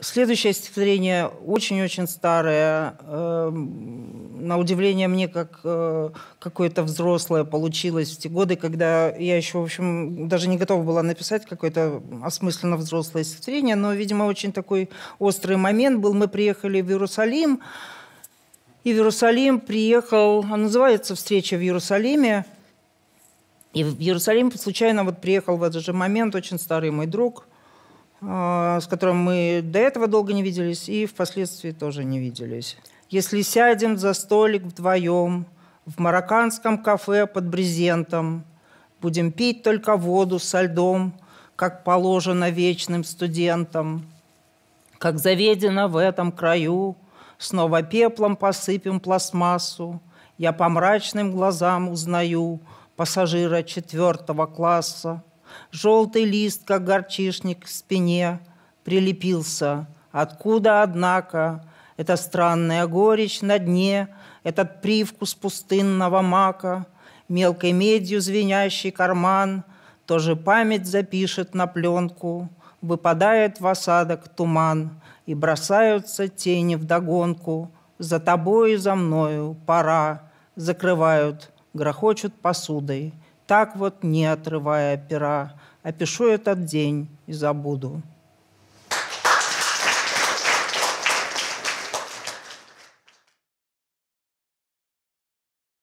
Следующее стихотворение очень-очень старое. Эм, на удивление мне, как э, какое-то взрослое получилось в те годы, когда я еще, в общем, даже не готова была написать какое-то осмысленно взрослое стихотворение, но, видимо, очень такой острый момент был. Мы приехали в Иерусалим, и в Иерусалим приехал, а называется «Встреча в Иерусалиме», и в Иерусалим случайно вот приехал в этот же момент очень старый мой друг – а, с которым мы до этого долго не виделись и впоследствии тоже не виделись. Если сядем за столик вдвоем в марокканском кафе под брезентом, будем пить только воду со льдом, как положено вечным студентам, как заведено в этом краю, снова пеплом посыпем пластмассу, я по мрачным глазам узнаю пассажира четвертого класса – Желтый лист, как горчишник, к спине прилепился. Откуда, однако, эта странная горечь на дне, Этот привкус пустынного мака, Мелкой медью звенящий карман, Тоже память запишет на пленку, Выпадает в осадок туман, И бросаются тени вдогонку, За тобой и за мною пора, Закрывают, грохочут посудой — так вот, не отрывая пера, опишу этот день и забуду.